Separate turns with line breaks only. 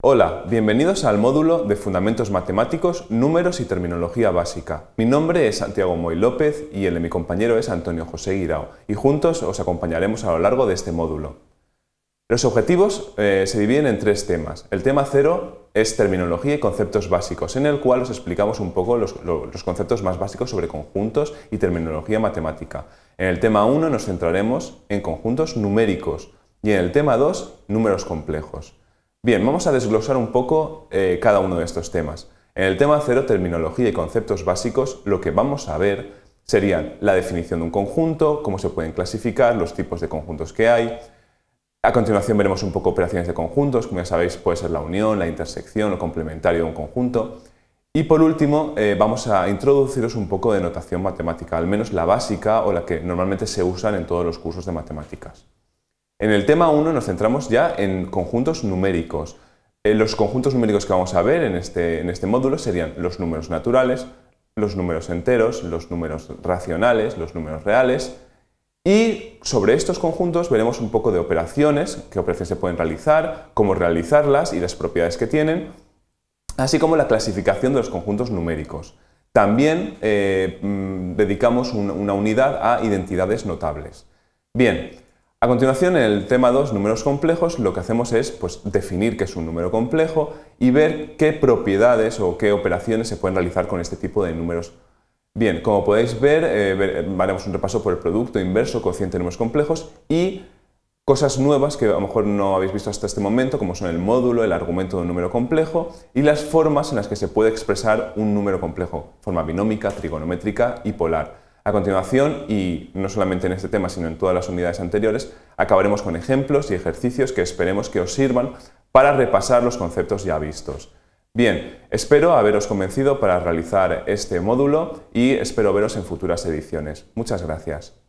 Hola, bienvenidos al módulo de Fundamentos Matemáticos, Números y Terminología Básica. Mi nombre es Santiago Moy López y el de mi compañero es Antonio José Guirao, y juntos os acompañaremos a lo largo de este módulo. Los objetivos eh, se dividen en tres temas. El tema cero es terminología y conceptos básicos, en el cual os explicamos un poco los, los conceptos más básicos sobre conjuntos y terminología matemática. En el tema 1 nos centraremos en conjuntos numéricos y en el tema 2 números complejos. Bien, vamos a desglosar un poco eh, cada uno de estos temas. En el tema cero, terminología y conceptos básicos, lo que vamos a ver serían la definición de un conjunto, cómo se pueden clasificar, los tipos de conjuntos que hay. A continuación veremos un poco operaciones de conjuntos, como ya sabéis puede ser la unión, la intersección o complementario de un conjunto. Y por último eh, vamos a introduciros un poco de notación matemática, al menos la básica o la que normalmente se usan en todos los cursos de matemáticas. En el tema 1 nos centramos ya en conjuntos numéricos. Eh, los conjuntos numéricos que vamos a ver este, en este, módulo serían los números naturales, los números enteros, los números racionales, los números reales. Y sobre estos conjuntos veremos un poco de operaciones, qué operaciones se pueden realizar, cómo realizarlas y las propiedades que tienen, así como la clasificación de los conjuntos numéricos. También eh, mm, dedicamos una unidad a identidades notables. Bien, a continuación, en el tema 2, números complejos, lo que hacemos es pues, definir qué es un número complejo y ver qué propiedades o qué operaciones se pueden realizar con este tipo de números. Bien, como podéis ver, eh, haremos un repaso por el producto inverso, cociente de números complejos y cosas nuevas que a lo mejor no habéis visto hasta este momento, como son el módulo, el argumento de un número complejo y las formas en las que se puede expresar un número complejo, forma binómica, trigonométrica y polar. A continuación, y no solamente en este tema, sino en todas las unidades anteriores, acabaremos con ejemplos y ejercicios que esperemos que os sirvan para repasar los conceptos ya vistos. Bien, espero haberos convencido para realizar este módulo y espero veros en futuras ediciones. Muchas gracias.